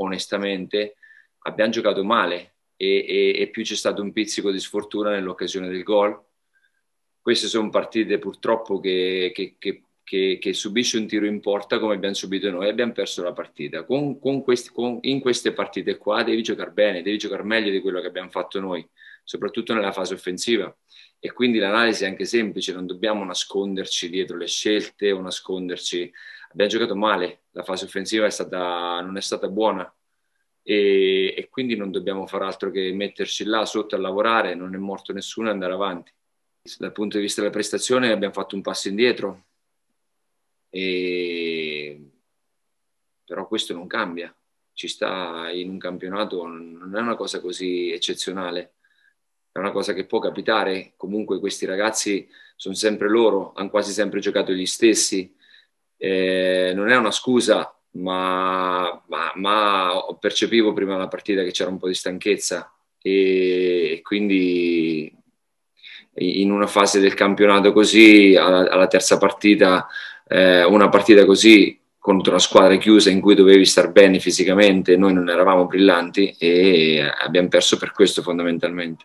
onestamente abbiamo giocato male e, e, e più c'è stato un pizzico di sfortuna nell'occasione del gol. Queste sono partite purtroppo che, che, che che, che, subisce un tiro in porta come abbiamo subito noi, e abbiamo perso la partita. Con, con questi, con, in queste partite qua devi giocare bene, devi giocare meglio di quello che abbiamo fatto noi soprattutto nella fase offensiva. E quindi l'analisi è anche semplice, non dobbiamo nasconderci dietro le scelte o nasconderci. Abbiamo giocato male, la fase offensiva è stata, non è stata buona e, e quindi non dobbiamo far altro che metterci là sotto a lavorare, non è morto nessuno e andare avanti. Dal punto di vista della prestazione abbiamo fatto un passo indietro, e... però questo non cambia, ci sta in un campionato, non è una cosa così eccezionale è una cosa che può capitare, comunque questi ragazzi sono sempre loro, hanno quasi sempre giocato gli stessi, eh, non è una scusa, ma, ma, ma percepivo prima della partita che c'era un po' di stanchezza e quindi in una fase del campionato così, alla, alla terza partita, eh, una partita così contro una squadra chiusa in cui dovevi star bene fisicamente, noi non eravamo brillanti e abbiamo perso per questo fondamentalmente.